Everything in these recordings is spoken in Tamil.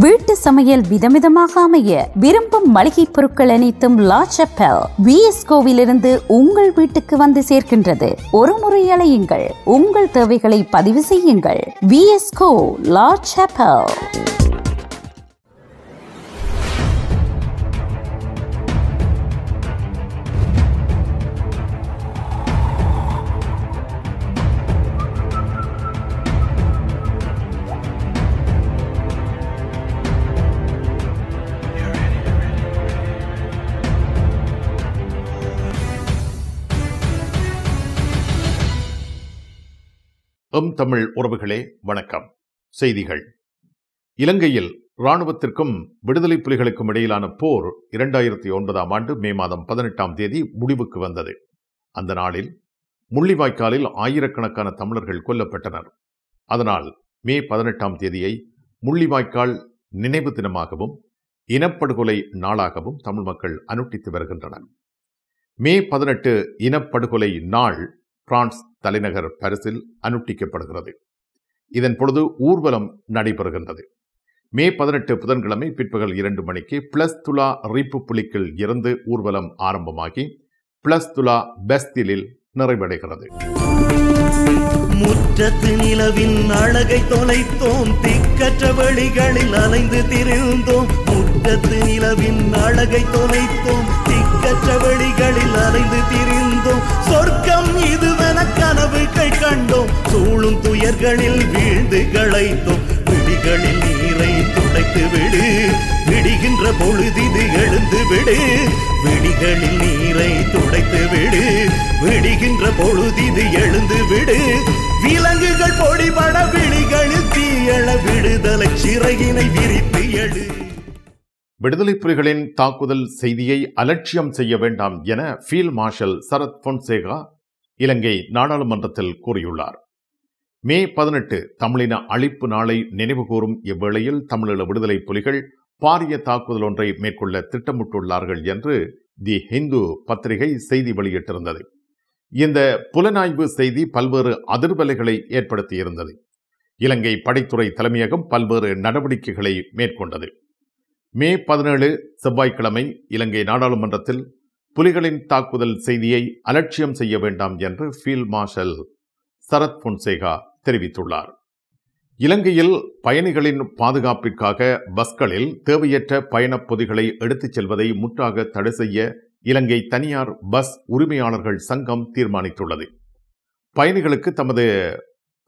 வீட்டு சமையல் விதவிதமாக அமைய விரும்பும் மளிகை பொருட்கள் அனைத்தும் லா செப்பல் விஎஸ்கோவிலிருந்து உங்கள் வீட்டுக்கு வந்து சேர்க்கின்றது ஒரு முறை அலையுங்கள் உங்கள் தேவைகளை பதிவு செய்யுங்கள் விஎஸ்கோ லா செப்பல் எம் தமிழ் உறவுகளே வணக்கம் செய்திகள் இலங்கையில் இராணுவத்திற்கும் விடுதலை புலிகளுக்கும் இடையிலான போர் இரண்டாயிரத்தி ஒன்பதாம் ஆண்டு மே மாதம் பதினெட்டாம் தேதி முடிவுக்கு வந்தது அந்த நாளில் முள்ளிவாய்க்காலில் ஆயிரக்கணக்கான தமிழர்கள் கொல்லப்பட்டனர் அதனால் மே பதினெட்டாம் தேதியை முள்ளிவாய்க்கால் நினைவு தினமாகவும் இனப்படுகொலை நாளாகவும் தமிழ் மக்கள் அனுட்டித்து வருகின்றனர் மே பதினெட்டு இனப்படுகொலை நாள் பிரான்ஸ் தலைநகர் பரிசில் அனுட்டிக்கப்படுகிறது இதன் பொழுது ஊர்வலம் நடைபெறுகின்றது மே பதினெட்டு புதன்கிழமை பிற்பகல் இரண்டு மணிக்கு பிளஸ் துலா ரீப்பு புலிக்கில் இருந்து ஊர்வலம் ஆரம்பமாகி பிளஸ் துலா பெஸ்திலில் நிறைவடைகிறது முற்றத்து நிலவின் அழகை தொலைத்தோம் திக்கற்ற வழிகளில் அலைந்து திரிந்தோம் முற்றத்து நிலவின் அழகை தொலைத்தோம் திக்கற்ற வழிகளில் அலைந்து திரிந்தோம் சொர்க்கம் இது பல கை கண்டோம் சூழும் துயர்களில் வீழ்ந்து களைத்தோம் விடிகளில் நீரை துடைத்து விடு விடுகின்ற பொழுதிது எழுந்து விடு விடிகளில் நீரை துடைத்து விடு விடுகின்ற பொழுதிது எழுந்து விடு விலங்குகள் பொடிபட விழிகளில் தீயள விடுதலை சிறையினை விரித்து எழு விடுதலை புலிகளின் தாக்குதல் செய்தியை அலட்சியம் செய்ய வேண்டாம் என ஃபீல்ட் மார்ஷல் சரத் பொன்சேகா இலங்கை நாடாளுமன்றத்தில் கூறியுள்ளார் மே பதினெட்டு தமிழின அழிப்பு நாளை நினைவுகூரும் இவ்வேளையில் தமிழீழ விடுதலை புலிகள் பாரிய தாக்குதல் ஒன்றை மேற்கொள்ள திட்டமிட்டுள்ளார்கள் என்று தி ஹிந்து பத்திரிகை செய்தி வெளியிட்டிருந்தது இந்த புலனாய்வு செய்தி பல்வேறு அதிர்வலைகளை ஏற்படுத்தியிருந்தது இலங்கை படைத்துறை தலைமையகம் பல்வேறு நடவடிக்கைகளை மேற்கொண்டது மே பதினேழு செவ்வாய்க்கிழமை இலங்கை நாடாளுமன்றத்தில் புலிகளின் தாக்குதல் செய்தியை அலட்சியம் செய்ய வேண்டாம் என்று ஃபீல்ட் மார்ஷல் சரத் பொன்சேகா தெரிவித்துள்ளார் இலங்கையில் பயணிகளின் பாதுகாப்பிற்காக பஸ்களில் தேவையற்ற பயணப் பொதிகளை எடுத்துச் செல்வதை முற்றாக தடை செய்ய இலங்கை தனியார் பஸ் உரிமையாளர்கள் சங்கம் தீர்மானித்துள்ளது பயணிகளுக்கு தமது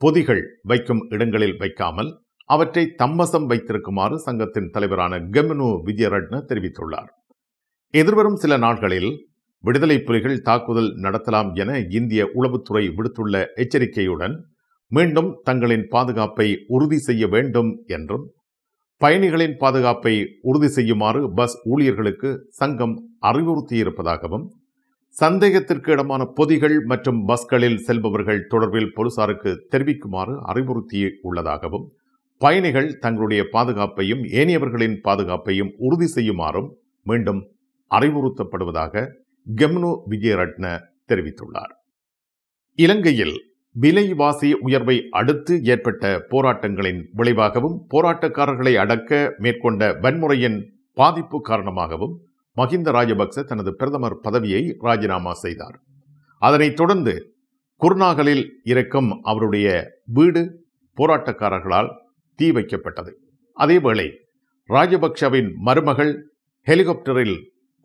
பொதிகள் வைக்கும் இடங்களில் வைக்காமல் அவற்றை தம்மசம் வைத்திருக்குமாறு சங்கத்தின் தலைவரான கெமினு விஜயரட்ன தெரிவித்துள்ளார் எதிர்வரும் சில நாட்களில் விடுதலை புலிகள் தாக்குதல் நடத்தலாம் என இந்திய உளவுத்துறை விடுத்துள்ள எச்சரிக்கையுடன் மீண்டும் தங்களின் பாதுகாப்பை உறுதி செய்ய வேண்டும் என்றும் பயணிகளின் பாதுகாப்பை உறுதி செய்யுமாறு பஸ் ஊழியர்களுக்கு சங்கம் அறிவுறுத்தியிருப்பதாகவும் சந்தேகத்திற்கு இடமான பொதிகள் மற்றும் பஸ்களில் செல்பவர்கள் தொடர்பில் போலீசாருக்கு தெரிவிக்குமாறு அறிவுறுத்தி உள்ளதாகவும் பயணிகள் தங்களுடைய பாதுகாப்பையும் ஏனையவர்களின் பாதுகாப்பையும் உறுதி செய்யுமாறும் மீண்டும் அறிவுறுத்தப்படுவதாக கெம்னோ விஜயரட்ன தெரிவித்துள்ளார் இலங்கையில் விலைவாசி உயர்வை அடுத்து ஏற்பட்ட போராட்டங்களின் விளைவாகவும் போராட்டக்காரர்களை அடக்க மேற்கொண்ட வன்முறையின் பாதிப்பு காரணமாகவும் மஹிந்த ராஜபக்ச தனது பிரதமர் பதவியை ராஜினாமா செய்தார் அதனைத் தொடர்ந்து குர்நாகலில் இருக்கும் அவருடைய வீடு போராட்டக்காரர்களால் தீ வைக்கப்பட்டது அதேவேளை ராஜபக்சவின் மருமகள் ஹெலிகாப்டரில்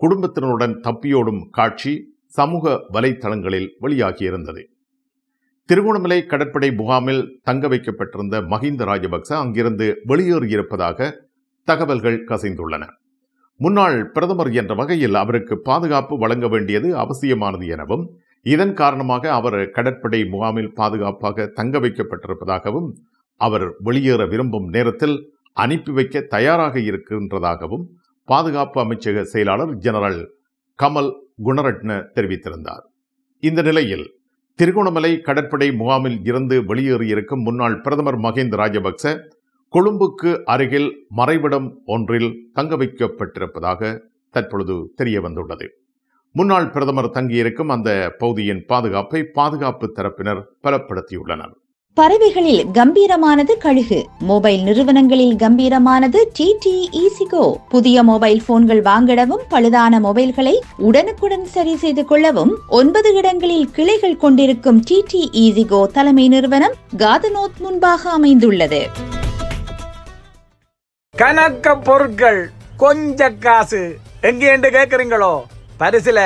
குடும்பத்தினருடன் தப்பியோடும் காட்சி சமூக வலைதளங்களில் வெளியாகியிருந்தது திருகோணமலை கடற்படை முகாமில் தங்க வைக்கப்பட்டிருந்த மஹிந்த ராஜபக்ச அங்கிருந்து வெளியேறியிருப்பதாக தகவல்கள் கசிந்துள்ளன முன்னாள் பிரதமர் என்ற வகையில் அவருக்கு பாதுகாப்பு வழங்க வேண்டியது அவசியமானது எனவும் இதன் காரணமாக அவர் கடற்படை முகாமில் பாதுகாப்பாக தங்க வைக்கப்பட்டிருப்பதாகவும் அவர் வெளியேற விரும்பும் நேரத்தில் அனுப்பி வைக்க தயாராக இருக்கின்றதாகவும் பாதுகாப்பு அமைச்சக செயலாளர் ஜெனரல் கமல் குணரட்ன தெரிவித்திருந்தார் இந்த நிலையில் திருகோணமலை கடற்படை முகாமில் இருந்து வெளியேறியிருக்கும் முன்னாள் பிரதமர் மஹிந்த ராஜபக்ச கொழும்புக்கு அருகில் மறைவிடம் ஒன்றில் தங்க வைக்கப்பட்டிருப்பதாக தற்பொழுது தெரிய வந்துள்ளது முன்னாள் பிரதமர் தங்கியிருக்கும் அந்த பகுதியின் பாதுகாப்பை பாதுகாப்பு தரப்பினர் பலப்படுத்தியுள்ளனர் பறவைகளில் கம்பீரமானது கழுகு மொபைல் நிறுவனங்களில் கம்பீரமானது டிடி ஈசிகோ e புதிய மொபைல் போன்கள் வாங்கிடவும் பழுதான மொபைல்களை உடனுக்குடன் சரி செய்து கொள்ளவும் ஒன்பது இடங்களில் கிளைகள் கொண்டிருக்கும் டிடி ஈசிகோ e தலைமை நிறுவனம் காதனோத் முன்பாக அமைந்துள்ளது கணக்க பொருட்கள் கொஞ்ச காசு எங்கே என்று கேக்குறீங்களோ பரிசுல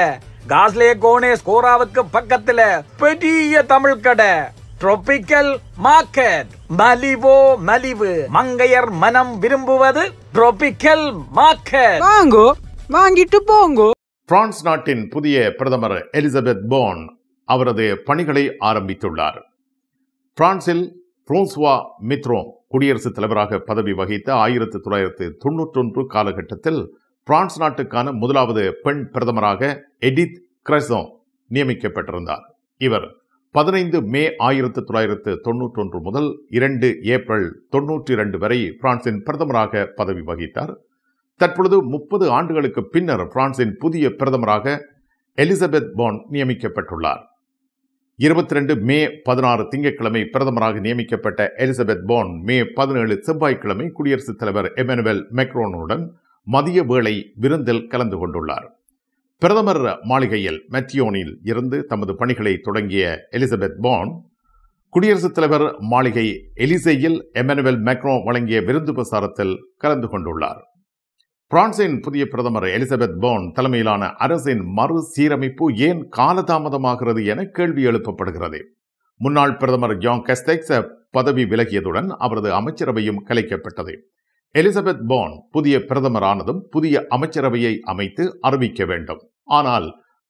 காஸ்லே கோனே ஸ்கோராவுக்கு பக்கத்துல பெரிய தமிழ் கடை ட்ரோபிக்கல் மார்க்கெட் மலிவோ மலிவு மங்கையர் மனம் விரும்புவது ட்ரோபிக்கல் மார்க்கெட் வாங்கோ வாங்கிட்டு போங்கோ பிரான்ஸ் நாட்டின் புதிய பிரதமர் எலிசபெத் போன் அவரது பணிகளை ஆரம்பித்துள்ளார் பிரான்சில் புரோன்சுவா மித்ரோ குடியரசுத் தலைவராக பதவி வகித்த ஆயிரத்தி தொள்ளாயிரத்து ஒன்று காலகட்டத்தில் பிரான்ஸ் நாட்டுக்கான முதலாவது பெண் பிரதமராக எடித் கிரெசோ நியமிக்கப்பட்டிருந்தார் இவர் பதினைந்து மே ஆயிரத்து தொள்ளாயிரத்து ஒன்று முதல் இரண்டு ஏப்ரல் தொன்னூற்றி இரண்டு வரை பிரான்சின் பிரதமராக பதவி வகித்தார் தற்பொழுது முப்பது ஆண்டுகளுக்கு பின்னர் பிரான்சின் புதிய பிரதமராக எலிசபெத் பான் நியமிக்கப்பட்டுள்ளார் இருபத்தி ரெண்டு மே பதினாறு திங்கட்கிழமை பிரதமராக நியமிக்கப்பட்ட எலிசபெத் பான் மே பதினேழு செவ்வாய்க்கிழமை குடியரசுத் தலைவர் எமனுவல் மெக்ரோனுடன் மதிய வேளை விருந்தில் கலந்து கொண்டுள்ளார் பிரதமர் மாளிகையில் மெத்தியோனில் இருந்து தமது பணிகளை தொடங்கிய எலிசபெத் பான் குடியரசுத் தலைவர் மாளிகை எலிசையில் எமனுவல் மேக்ரோ வழங்கிய விருந்து பிரசாரத்தில் கலந்து கொண்டுள்ளார் பிரான்சின் புதிய பிரதமர் எலிசபெத் போன் தலைமையிலான அரசின் மறு சீரமைப்பு ஏன் காலதாமதமாகிறது என கேள்வி எழுப்பப்படுகிறது முன்னாள் பிரதமர் ஜான் கஸ்டெக்ஸ் பதவி விலகியதுடன் அவரது அமைச்சரவையும் கலைக்கப்பட்டது எலிசபெத் போன் புதிய பிரதமரானதும் புதிய அமைச்சரவையை அமைத்து அறிவிக்க வேண்டும் ஆனால்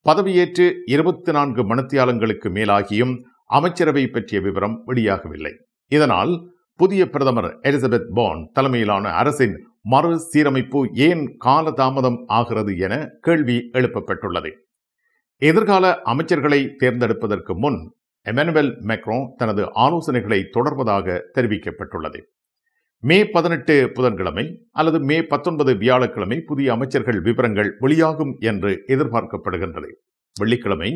பதவியேற்று இருபத்தி நான்கு மணித்தியாலங்களுக்கு மேலாகியும் அமைச்சரவை பற்றிய விவரம் வெளியாகவில்லை இதனால் புதிய பிரதமர் எலிசபெத் போன் தலைமையிலான அரசின் மறு சீரமைப்பு ஏன் காலதாமதம் ஆகிறது என கேள்வி எழுப்பப்பட்டுள்ளது எதிர்கால அமைச்சர்களை தேர்ந்தெடுப்பதற்கு முன் எமனுவல் மெக்ரோ தனது ஆலோசனைகளை தொடர்வதாக தெரிவிக்கப்பட்டுள்ளது மே பதினெட்டு புதன்கிழமை அல்லது மே பத்தொன்பது வியாழக்கிழமை புதிய அமைச்சர்கள் விவரங்கள் வெளியாகும் என்று எதிர்பார்க்கப்படுகின்றது வெள்ளிக்கிழமை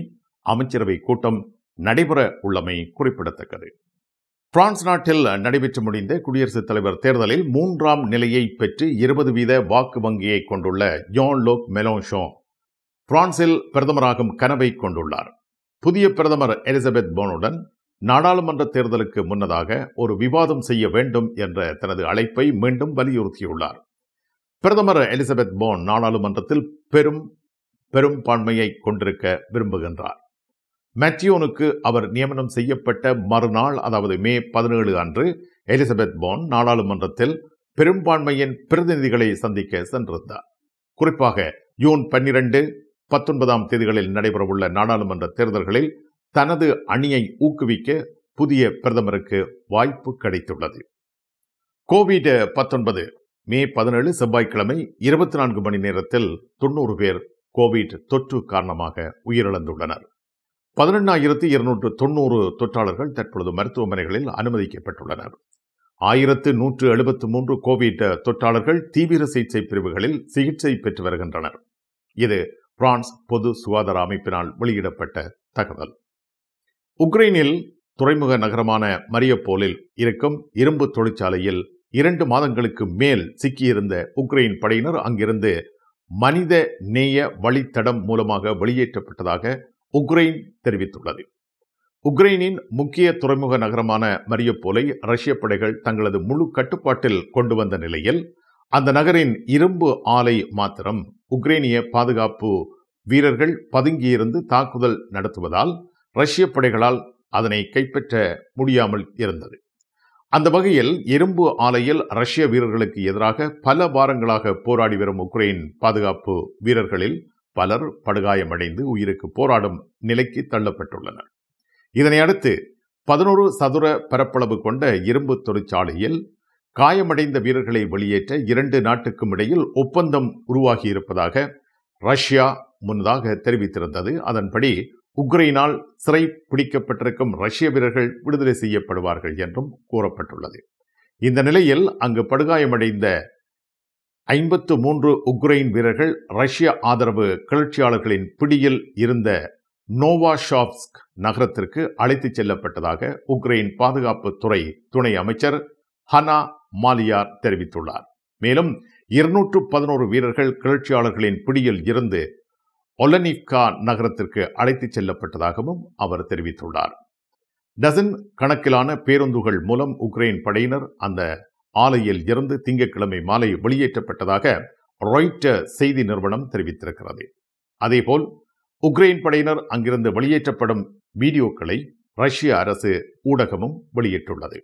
அமைச்சரவை கூட்டம் நடைபெற உள்ளமை குறிப்பிடத்தக்கது பிரான்ஸ் நாட்டில் நடைபெற்று முடிந்த குடியரசுத் தலைவர் தேர்தலில் மூன்றாம் நிலையை பெற்று இருபது வீத வாக்கு வங்கியை கொண்டுள்ள ஜான் லோக் மெலோஷோ பிரான்சில் பிரதமராகும் கனவை கொண்டுள்ளார் புதிய பிரதமர் எலிசபெத் போனுடன் நாடாளுமன்ற தேர்தலுக்கு முன்னதாக ஒரு விவாதம் செய்ய வேண்டும் என்ற தனது அழைப்பை மீண்டும் வலியுறுத்தியுள்ளார் பிரதமர் எலிசபெத் போன் நாடாளுமன்றத்தில் பெரும் பெரும்பான்மையை கொண்டிருக்க விரும்புகின்றார் மேத்யூனுக்கு அவர் நியமனம் செய்யப்பட்ட மறுநாள் அதாவது மே பதினேழு அன்று எலிசபெத் போன் நாடாளுமன்றத்தில் பெரும்பான்மையின் பிரதிநிதிகளை சந்திக்க சென்றிருந்தார் குறிப்பாக ஜூன் பன்னிரண்டு பத்தொன்பதாம் தேதிகளில் நடைபெறவுள்ள நாடாளுமன்ற தேர்தல்களில் தனது அணியை ஊக்குவிக்க புதிய பிரதமருக்கு வாய்ப்பு கிடைத்துள்ளது கோவிட் பத்தொன்பது மே பதினேழு செவ்வாய்க்கிழமை இருபத்தி நான்கு மணி நேரத்தில் தொண்ணூறு பேர் கோவிட் தொற்று காரணமாக உயிரிழந்துள்ளனர் பதினெண்ணாயிரத்தி இருநூற்று தொன்னூறு தொற்றாளர்கள் தற்பொழுது மருத்துவமனைகளில் அனுமதிக்கப்பட்டுள்ளனர் ஆயிரத்து நூற்று எழுபத்து மூன்று கோவிட் தொற்றாளர்கள் தீவிர சிகிச்சை பிரிவுகளில் சிகிச்சை பெற்று வருகின்றனர் இது பிரான்ஸ் பொது சுகாதார அமைப்பினால் வெளியிடப்பட்ட தகவல் உக்ரைனில் துறைமுக நகரமான மரியப்போலில் இருக்கும் இரும்பு தொழிற்சாலையில் இரண்டு மாதங்களுக்கு மேல் சிக்கியிருந்த உக்ரைன் படையினர் அங்கிருந்து மனித நேய வழித்தடம் மூலமாக வெளியேற்றப்பட்டதாக உக்ரைன் தெரிவித்துள்ளது உக்ரைனின் முக்கிய துறைமுக நகரமான மரியப்போலை ரஷ்ய படைகள் தங்களது முழு கட்டுப்பாட்டில் கொண்டு வந்த நிலையில் அந்த நகரின் இரும்பு ஆலை மாத்திரம் உக்ரைனிய பாதுகாப்பு வீரர்கள் பதுங்கியிருந்து தாக்குதல் நடத்துவதால் ரஷ்ய படைகளால் அதனை கைப்பற்ற முடியாமல் இருந்தது அந்த வகையில் இரும்பு ஆலையில் ரஷ்ய வீரர்களுக்கு எதிராக பல வாரங்களாக போராடி வரும் உக்ரைன் பாதுகாப்பு வீரர்களில் பலர் படுகாயமடைந்து உயிருக்கு போராடும் நிலைக்கு தள்ளப்பட்டுள்ளனர் இதனை அடுத்து பதினோரு சதுர பரப்பளவு கொண்ட இரும்பு தொழிற்சாலையில் காயமடைந்த வீரர்களை வெளியேற்ற இரண்டு நாட்டுக்கும் இடையில் ஒப்பந்தம் உருவாகியிருப்பதாக ரஷ்யா முன்னதாக தெரிவித்திருந்தது அதன்படி உக்ரைனால் சிறை பிடிக்கப்பட்டிருக்கும் ரஷ்ய வீரர்கள் விடுதலை செய்யப்படுவார்கள் என்றும் கூறப்பட்டுள்ளது இந்த நிலையில் அங்கு படுகாயமடைந்த ஐம்பத்து மூன்று உக்ரைன் வீரர்கள் ரஷ்ய ஆதரவு கிளர்ச்சியாளர்களின் பிடியில் இருந்த நோவாஷாப்ஸ்க் நகரத்திற்கு அழைத்துச் செல்லப்பட்டதாக உக்ரைன் பாதுகாப்பு துறை துணை அமைச்சர் ஹனா மாலியார் தெரிவித்துள்ளார் மேலும் இருநூற்று பதினோரு வீரர்கள் கிளர்ச்சியாளர்களின் பிடியில் இருந்து ஒலனிகா நகரத்திற்கு அழைத்துச் செல்லப்பட்டதாகவும் அவர் தெரிவித்துள்ளார் டசன் கணக்கிலான பேருந்துகள் மூலம் உக்ரைன் படையினர் அந்த ஆலையில் இருந்து திங்கட்கிழமை மாலை வெளியேற்றப்பட்டதாக ராய்டர் செய்தி நிறுவனம் தெரிவித்திருக்கிறது அதேபோல் உக்ரைன் படையினர் அங்கிருந்து வெளியேற்றப்படும் வீடியோக்களை ரஷ்ய அரசு ஊடகமும் வெளியிட்டுள்ளது